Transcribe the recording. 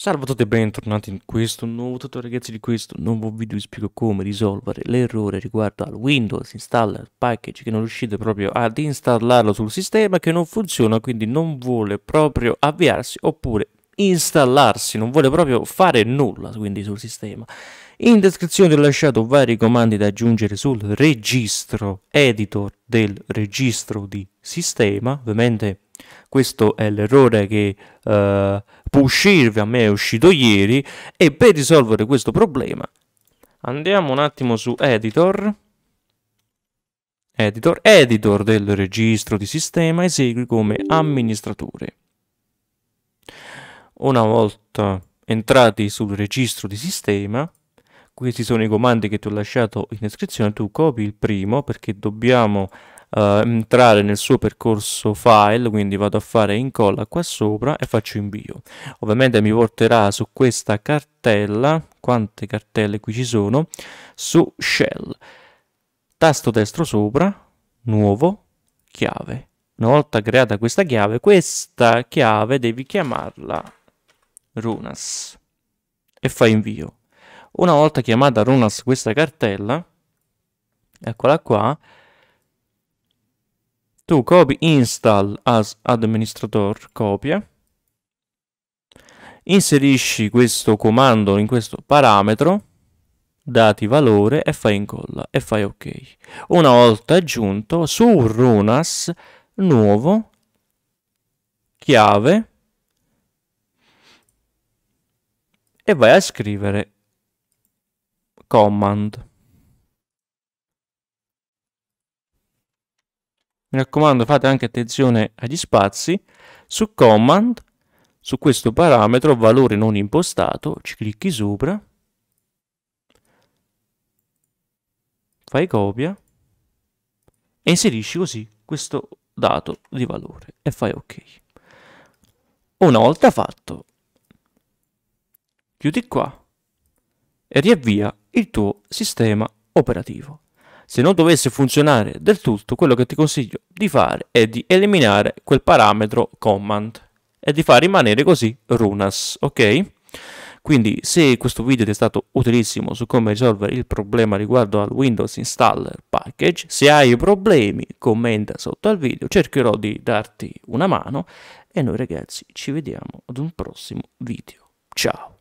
Salve a tutti e bentornati in questo nuovo tutorial ragazzi di questo nuovo video vi spiego come risolvere l'errore riguardo al Windows Installer Package che non riuscite proprio ad installarlo sul sistema che non funziona quindi non vuole proprio avviarsi oppure installarsi non vuole proprio fare nulla quindi sul sistema in descrizione ho lasciato vari comandi da aggiungere sul registro editor del registro di sistema ovviamente questo è l'errore che eh, può uscirvi, a me è uscito ieri, e per risolvere questo problema andiamo un attimo su editor, editor, editor del registro di sistema, esegui come amministratore. Una volta entrati sul registro di sistema, questi sono i comandi che ti ho lasciato in descrizione, tu copi il primo perché dobbiamo eh, entrare nel suo percorso file, quindi vado a fare incolla qua sopra e faccio invio. Ovviamente mi porterà su questa cartella, quante cartelle qui ci sono, su shell. Tasto destro sopra, nuovo, chiave. Una volta creata questa chiave, questa chiave devi chiamarla Runas e fa invio. Una volta chiamata Runas questa cartella, eccola qua, tu copy install as administrator copia inserisci questo comando in questo parametro dati valore e fai incolla e fai ok una volta aggiunto su runas nuovo chiave e vai a scrivere command Mi raccomando, fate anche attenzione agli spazi. Su Command, su questo parametro, valore non impostato, ci clicchi sopra, fai copia e inserisci così questo dato di valore e fai ok. Una volta fatto, chiudi qua e riavvia il tuo sistema operativo. Se non dovesse funzionare del tutto, quello che ti consiglio di fare è di eliminare quel parametro command e di far rimanere così runas, ok? Quindi se questo video ti è stato utilissimo su come risolvere il problema riguardo al Windows Installer Package, se hai problemi commenta sotto al video, cercherò di darti una mano e noi ragazzi ci vediamo ad un prossimo video. Ciao!